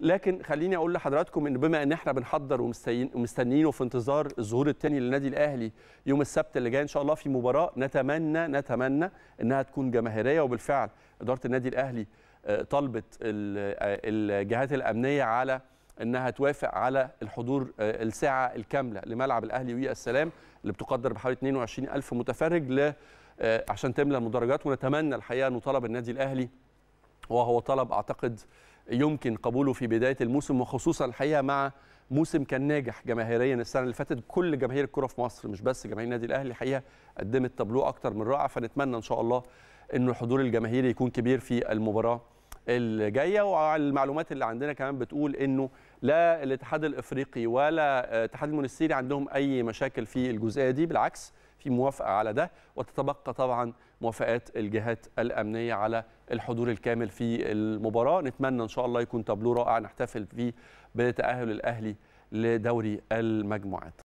لكن خليني اقول لحضراتكم ان بما ان احنا بنحضر ومستنيين وفي انتظار الظهور الثاني للنادي الاهلي يوم السبت اللي جاي ان شاء الله في مباراه نتمنى نتمنى انها تكون جماهيريه وبالفعل اداره النادي الاهلي آه، طلبت آه، الجهات الامنيه على انها توافق على الحضور آه، الساعه الكامله لملعب الاهلي ويا السلام اللي بتقدر بحوالي 22000 متفرج ل عشان تملى المدرجات ونتمنى الحقيقه انه طلب النادي الاهلي وهو طلب اعتقد يمكن قبوله في بدايه الموسم وخصوصا الحقيقه مع موسم كان ناجح جماهيريا السنه اللي فاتت كل جماهير الكره في مصر مش بس جماهير النادي الاهلي الحقيقه قدمت تابلوه اكتر من رائع فنتمنى ان شاء الله ان الحضور الجماهيري يكون كبير في المباراه الجايه والمعلومات اللي عندنا كمان بتقول انه لا الاتحاد الافريقي ولا الاتحاد آه، المونستيري عندهم اي مشاكل في الجزئيه دي بالعكس في موافقه على ده وتتبقى طبعا موافقات الجهات الامنيه على الحضور الكامل في المباراه نتمنى ان شاء الله يكون تابلو رائع نحتفل فيه بتاهل الاهلي لدوري المجموعات